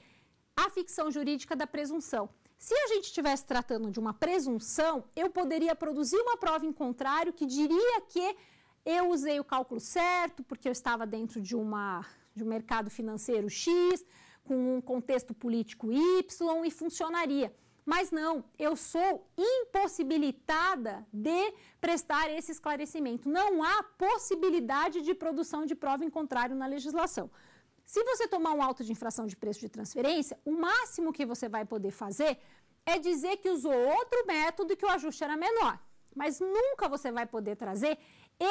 a ficção jurídica da presunção. Se a gente estivesse tratando de uma presunção, eu poderia produzir uma prova em contrário que diria que eu usei o cálculo certo, porque eu estava dentro de, uma, de um mercado financeiro X, com um contexto político Y e funcionaria. Mas não, eu sou impossibilitada de prestar esse esclarecimento. Não há possibilidade de produção de prova em contrário na legislação. Se você tomar um auto de infração de preço de transferência, o máximo que você vai poder fazer é dizer que usou outro método e que o ajuste era menor. Mas nunca você vai poder trazer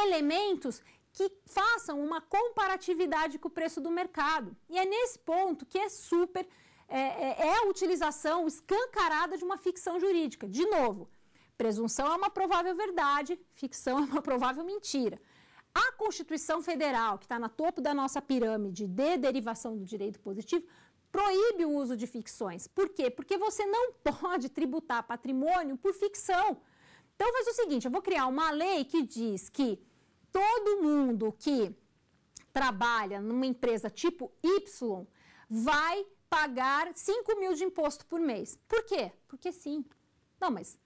elementos que façam uma comparatividade com o preço do mercado. E é nesse ponto que é super importante é, é, é a utilização escancarada de uma ficção jurídica. De novo, presunção é uma provável verdade, ficção é uma provável mentira. A Constituição Federal, que está no topo da nossa pirâmide de derivação do direito positivo, proíbe o uso de ficções. Por quê? Porque você não pode tributar patrimônio por ficção. Então, faz o seguinte: eu vou criar uma lei que diz que todo mundo que trabalha numa empresa tipo Y vai pagar 5 mil de imposto por mês. Por quê? Porque sim. Não, mas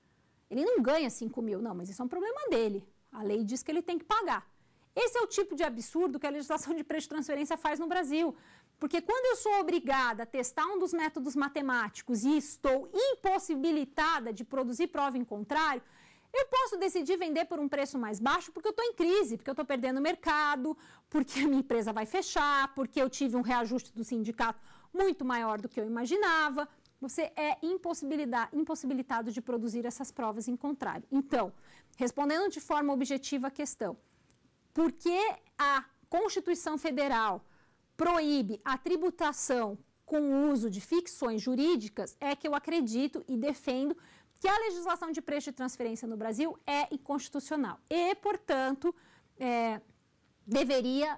ele não ganha 5 mil. Não, mas isso é um problema dele. A lei diz que ele tem que pagar. Esse é o tipo de absurdo que a legislação de preço de transferência faz no Brasil. Porque quando eu sou obrigada a testar um dos métodos matemáticos e estou impossibilitada de produzir prova em contrário, eu posso decidir vender por um preço mais baixo porque eu estou em crise, porque eu estou perdendo mercado, porque a minha empresa vai fechar, porque eu tive um reajuste do sindicato muito maior do que eu imaginava, você é impossibilitado de produzir essas provas em contrário. Então, respondendo de forma objetiva a questão, por que a Constituição Federal proíbe a tributação com o uso de ficções jurídicas, é que eu acredito e defendo que a legislação de preço de transferência no Brasil é inconstitucional e, portanto, é, deveria.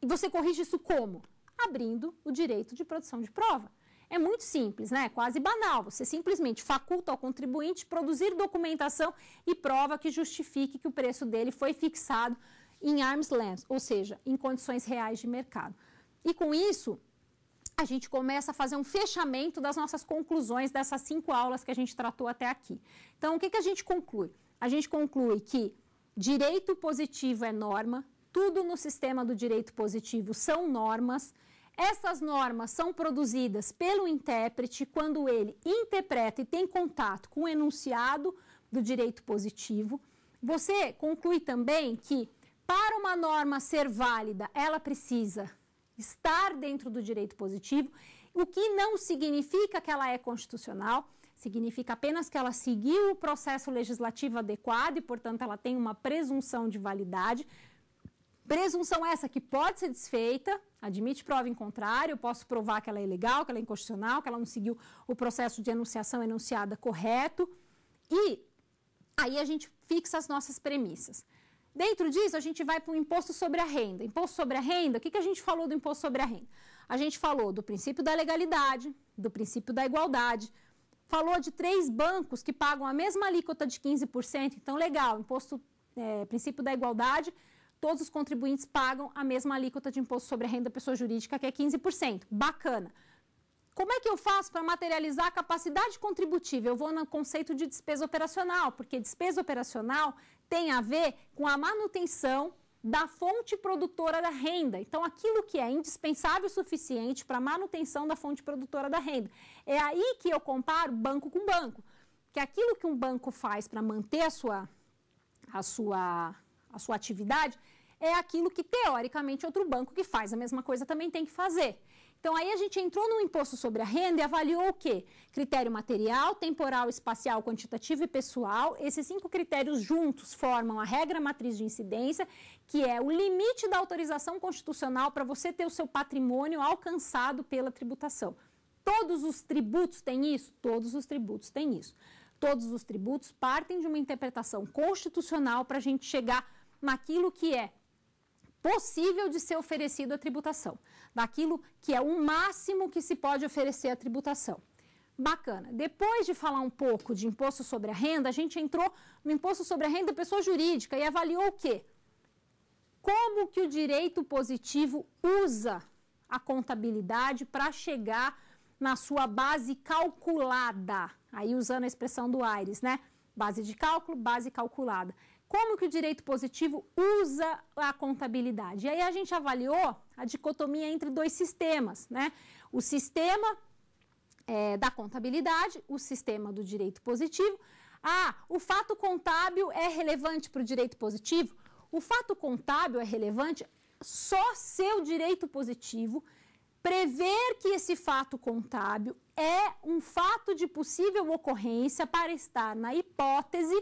E você corrige isso como? abrindo o direito de produção de prova. É muito simples, né? É quase banal. Você simplesmente faculta ao contribuinte produzir documentação e prova que justifique que o preço dele foi fixado em arm's length, ou seja, em condições reais de mercado. E com isso, a gente começa a fazer um fechamento das nossas conclusões dessas cinco aulas que a gente tratou até aqui. Então, o que, que a gente conclui? A gente conclui que direito positivo é norma, tudo no sistema do direito positivo são normas essas normas são produzidas pelo intérprete quando ele interpreta e tem contato com o enunciado do direito positivo. Você conclui também que, para uma norma ser válida, ela precisa estar dentro do direito positivo, o que não significa que ela é constitucional, significa apenas que ela seguiu o processo legislativo adequado e, portanto, ela tem uma presunção de validade. Presunção essa que pode ser desfeita, admite prova em contrário, eu posso provar que ela é ilegal, que ela é inconstitucional, que ela não seguiu o processo de enunciação enunciada correto. E aí a gente fixa as nossas premissas. Dentro disso, a gente vai para o imposto sobre a renda. Imposto sobre a renda, o que, que a gente falou do imposto sobre a renda? A gente falou do princípio da legalidade, do princípio da igualdade, falou de três bancos que pagam a mesma alíquota de 15%, então legal, imposto, é, princípio da igualdade, todos os contribuintes pagam a mesma alíquota de imposto sobre a renda da pessoa jurídica, que é 15%. Bacana. Como é que eu faço para materializar a capacidade contributiva? Eu vou no conceito de despesa operacional, porque despesa operacional tem a ver com a manutenção da fonte produtora da renda. Então, aquilo que é indispensável o suficiente para a manutenção da fonte produtora da renda. É aí que eu comparo banco com banco. Que aquilo que um banco faz para manter a sua, a, sua, a sua atividade é aquilo que, teoricamente, outro banco que faz a mesma coisa também tem que fazer. Então, aí a gente entrou no imposto sobre a renda e avaliou o quê? Critério material, temporal, espacial, quantitativo e pessoal. Esses cinco critérios juntos formam a regra matriz de incidência, que é o limite da autorização constitucional para você ter o seu patrimônio alcançado pela tributação. Todos os tributos têm isso? Todos os tributos têm isso. Todos os tributos partem de uma interpretação constitucional para a gente chegar naquilo que é possível de ser oferecido à tributação, daquilo que é o máximo que se pode oferecer à tributação. Bacana. Depois de falar um pouco de imposto sobre a renda, a gente entrou no imposto sobre a renda pessoa jurídica e avaliou o quê? Como que o direito positivo usa a contabilidade para chegar na sua base calculada, aí usando a expressão do Aires, né? Base de cálculo, base calculada. Como que o direito positivo usa a contabilidade? E aí a gente avaliou a dicotomia entre dois sistemas, né? O sistema é, da contabilidade, o sistema do direito positivo. Ah, o fato contábil é relevante para o direito positivo? O fato contábil é relevante só se o direito positivo prever que esse fato contábil é um fato de possível ocorrência para estar na hipótese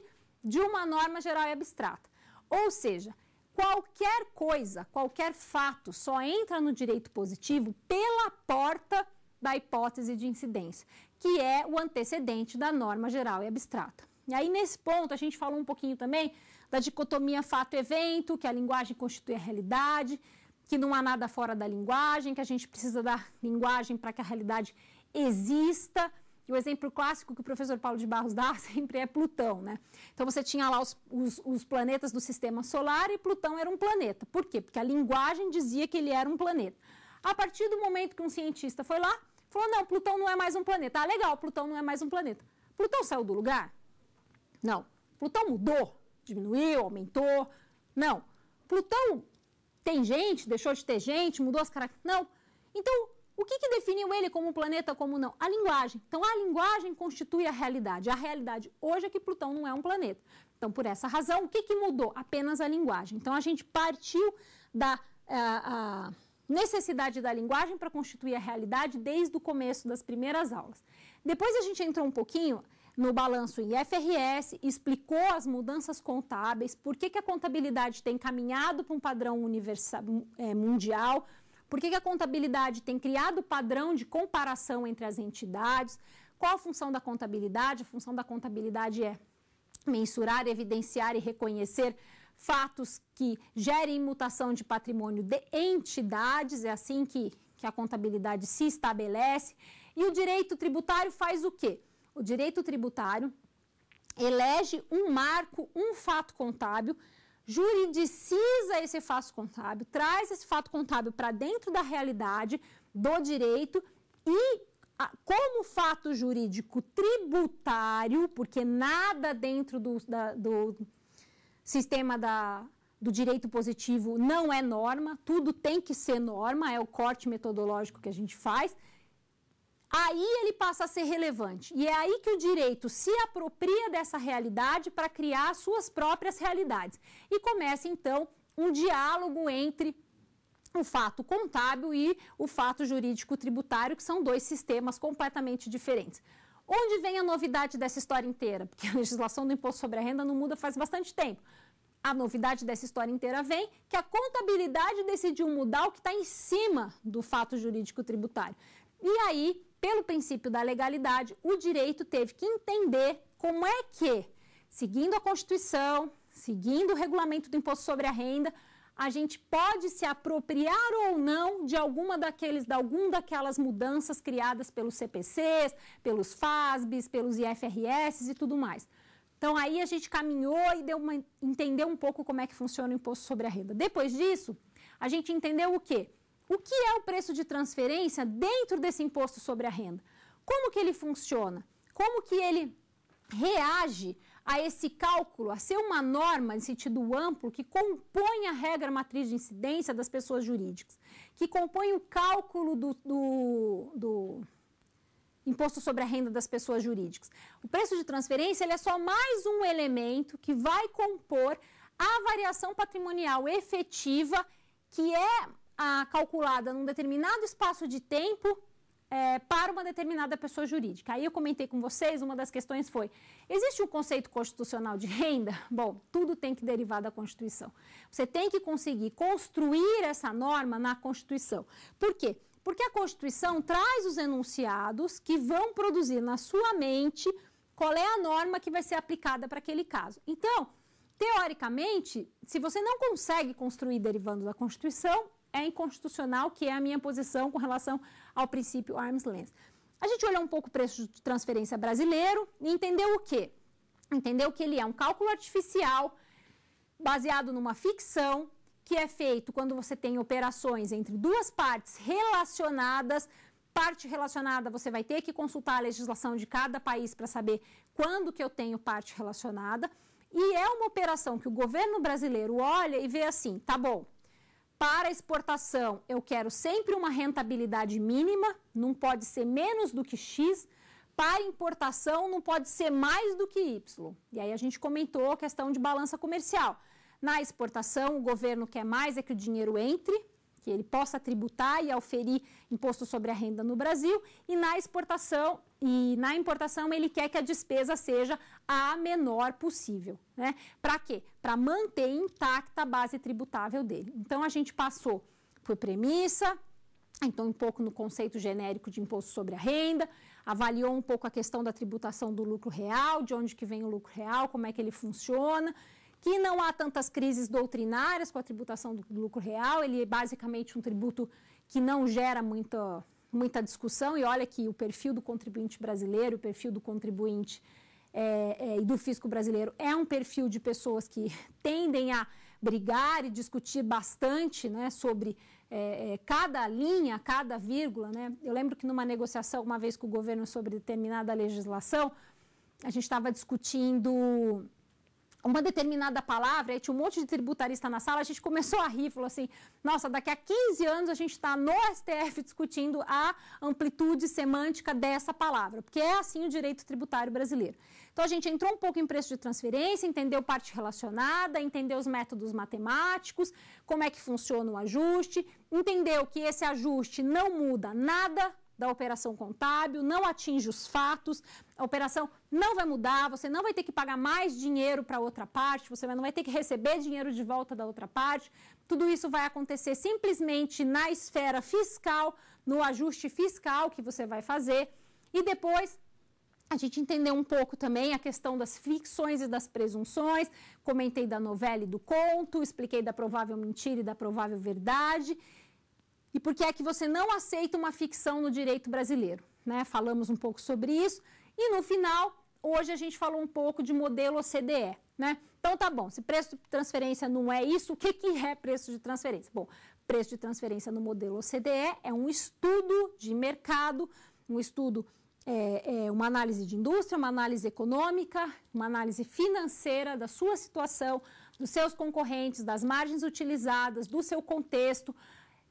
de uma norma geral e abstrata. Ou seja, qualquer coisa, qualquer fato só entra no direito positivo pela porta da hipótese de incidência, que é o antecedente da norma geral e abstrata. E aí, nesse ponto, a gente falou um pouquinho também da dicotomia fato-evento, que a linguagem constitui a realidade, que não há nada fora da linguagem, que a gente precisa da linguagem para que a realidade exista. E o exemplo clássico que o professor Paulo de Barros dá sempre é Plutão, né? Então você tinha lá os, os, os, planetas do sistema solar e Plutão era um planeta. Por quê? Porque a linguagem dizia que ele era um planeta. A partir do momento que um cientista foi lá, falou: não, Plutão não é mais um planeta. Ah, legal, Plutão não é mais um planeta. Plutão saiu do lugar? Não. Plutão mudou, diminuiu, aumentou. Não. Plutão tem gente, deixou de ter gente, mudou as características. Não. Então, o que, que definiu ele como um planeta, como não? A linguagem. Então, a linguagem constitui a realidade. A realidade hoje é que Plutão não é um planeta. Então, por essa razão, o que, que mudou? Apenas a linguagem. Então, a gente partiu da a, eh, a necessidade da linguagem para constituir a realidade desde o começo das primeiras aulas. Depois a gente entrou um pouquinho no balanço IFRS, explicou as mudanças contábeis, por que, que a contabilidade tem caminhado para um padrão universal, é, eh, mundial, por que, que a contabilidade tem criado padrão de comparação entre as entidades? Qual a função da contabilidade? A função da contabilidade é mensurar, evidenciar e reconhecer fatos que gerem mutação de patrimônio de entidades, é assim que, que a contabilidade se estabelece. E o direito tributário faz o quê? O direito tributário elege um marco, um fato contábil juridiciza esse fato contábil, traz esse fato contábil para dentro da realidade do direito e como fato jurídico tributário, porque nada dentro do, da, do sistema da, do direito positivo não é norma, tudo tem que ser norma, é o corte metodológico que a gente faz aí ele passa a ser relevante. E é aí que o direito se apropria dessa realidade para criar suas próprias realidades. E começa, então, um diálogo entre o fato contábil e o fato jurídico tributário, que são dois sistemas completamente diferentes. Onde vem a novidade dessa história inteira? Porque a legislação do imposto sobre a renda não muda faz bastante tempo. A novidade dessa história inteira vem que a contabilidade decidiu mudar o que está em cima do fato jurídico tributário. E aí pelo princípio da legalidade, o direito teve que entender como é que, seguindo a Constituição, seguindo o regulamento do imposto sobre a renda, a gente pode se apropriar ou não de alguma daqueles, de algum daquelas mudanças criadas pelos CPCs, pelos FASBs, pelos IFRS e tudo mais. Então aí a gente caminhou e deu uma, entendeu um pouco como é que funciona o imposto sobre a renda. Depois disso, a gente entendeu o quê? O que é o preço de transferência dentro desse imposto sobre a renda? Como que ele funciona? Como que ele reage a esse cálculo, a ser uma norma em sentido amplo que compõe a regra matriz de incidência das pessoas jurídicas, que compõe o cálculo do, do, do imposto sobre a renda das pessoas jurídicas. O preço de transferência ele é só mais um elemento que vai compor a variação patrimonial efetiva que é a, calculada num determinado espaço de tempo é, para uma determinada pessoa jurídica. Aí eu comentei com vocês, uma das questões foi: existe um conceito constitucional de renda? Bom, tudo tem que derivar da Constituição. Você tem que conseguir construir essa norma na Constituição. Por quê? Porque a Constituição traz os enunciados que vão produzir na sua mente qual é a norma que vai ser aplicada para aquele caso. Então, teoricamente, se você não consegue construir derivando da Constituição, é inconstitucional, que é a minha posição com relação ao princípio arm's length. A gente olhou um pouco o preço de transferência brasileiro e entendeu o quê? Entendeu que ele é um cálculo artificial baseado numa ficção que é feito quando você tem operações entre duas partes relacionadas. Parte relacionada, você vai ter que consultar a legislação de cada país para saber quando que eu tenho parte relacionada. E é uma operação que o governo brasileiro olha e vê assim, tá bom, para exportação, eu quero sempre uma rentabilidade mínima, não pode ser menos do que X. Para importação, não pode ser mais do que Y. E aí a gente comentou a questão de balança comercial. Na exportação, o governo quer mais é que o dinheiro entre, que ele possa tributar e auferir imposto sobre a renda no Brasil, e na exportação e na importação ele quer que a despesa seja a menor possível, né? Para quê? Para manter intacta a base tributável dele. Então a gente passou por premissa, então um pouco no conceito genérico de imposto sobre a renda, avaliou um pouco a questão da tributação do lucro real, de onde que vem o lucro real, como é que ele funciona, que não há tantas crises doutrinárias com a tributação do lucro real, ele é basicamente um tributo que não gera muita, muita discussão, e olha que o perfil do contribuinte brasileiro, o perfil do contribuinte é, é, e do fisco brasileiro é um perfil de pessoas que tendem a brigar e discutir bastante né, sobre é, é, cada linha, cada vírgula. Né? Eu lembro que numa negociação, uma vez com o governo sobre determinada legislação, a gente estava discutindo uma determinada palavra, aí tinha um monte de tributarista na sala, a gente começou a rir, falou assim, nossa, daqui a 15 anos a gente está no STF discutindo a amplitude semântica dessa palavra, porque é assim o direito tributário brasileiro. Então a gente entrou um pouco em preço de transferência, entendeu parte relacionada, entendeu os métodos matemáticos, como é que funciona o ajuste, entendeu que esse ajuste não muda nada da operação contábil, não atinge os fatos, a operação não vai mudar, você não vai ter que pagar mais dinheiro para outra parte, você não vai ter que receber dinheiro de volta da outra parte. Tudo isso vai acontecer simplesmente na esfera fiscal, no ajuste fiscal que você vai fazer. E depois a gente entendeu um pouco também a questão das ficções e das presunções, comentei da novela e do conto, expliquei da provável mentira e da provável verdade e por que é que você não aceita uma ficção no direito brasileiro. Né? Falamos um pouco sobre isso e no final, hoje a gente falou um pouco de modelo OCDE. Né? Então tá bom, se preço de transferência não é isso, o que, que é preço de transferência? Bom, preço de transferência no modelo OCDE é um estudo de mercado, um estudo, é, é uma análise de indústria, uma análise econômica, uma análise financeira da sua situação, dos seus concorrentes, das margens utilizadas, do seu contexto,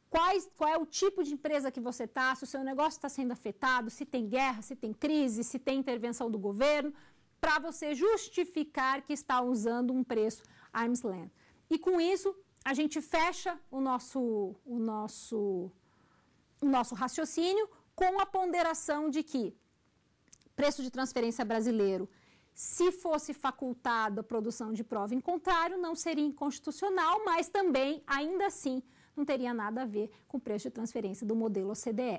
quais, qual é o tipo de empresa que você está, se o seu negócio está sendo afetado, se tem guerra, se tem crise, se tem intervenção do governo, para você justificar que está usando um preço arm's length. E com isso, a gente fecha o nosso, o nosso, o nosso raciocínio com a ponderação de que preço de transferência brasileiro se fosse facultada a produção de prova em contrário, não seria inconstitucional, mas também, ainda assim, não teria nada a ver com o preço de transferência do modelo OCDE.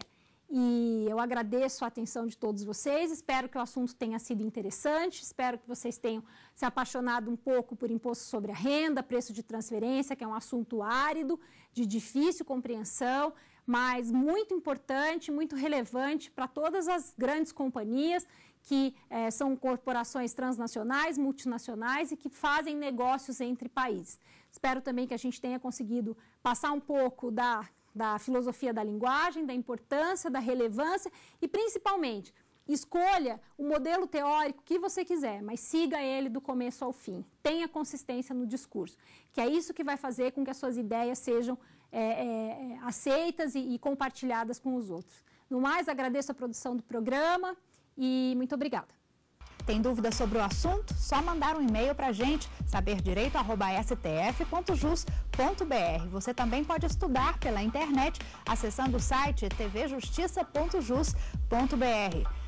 E eu agradeço a atenção de todos vocês, espero que o assunto tenha sido interessante, espero que vocês tenham se apaixonado um pouco por imposto sobre a renda, preço de transferência, que é um assunto árido, de difícil compreensão, mas muito importante, muito relevante para todas as grandes companhias que eh, são corporações transnacionais, multinacionais e que fazem negócios entre países. Espero também que a gente tenha conseguido passar um pouco da, da filosofia da linguagem, da importância, da relevância e, principalmente, escolha o modelo teórico que você quiser, mas siga ele do começo ao fim. Tenha consistência no discurso, que é isso que vai fazer com que as suas ideias sejam é, é, é aceitas e, e compartilhadas com os outros. No mais, agradeço a produção do programa e muito obrigada. Tem dúvida sobre o assunto? Só mandar um e-mail para a gente, saberdireito.stf.jus.br. Você também pode estudar pela internet acessando o site tvjustiça.jus.br.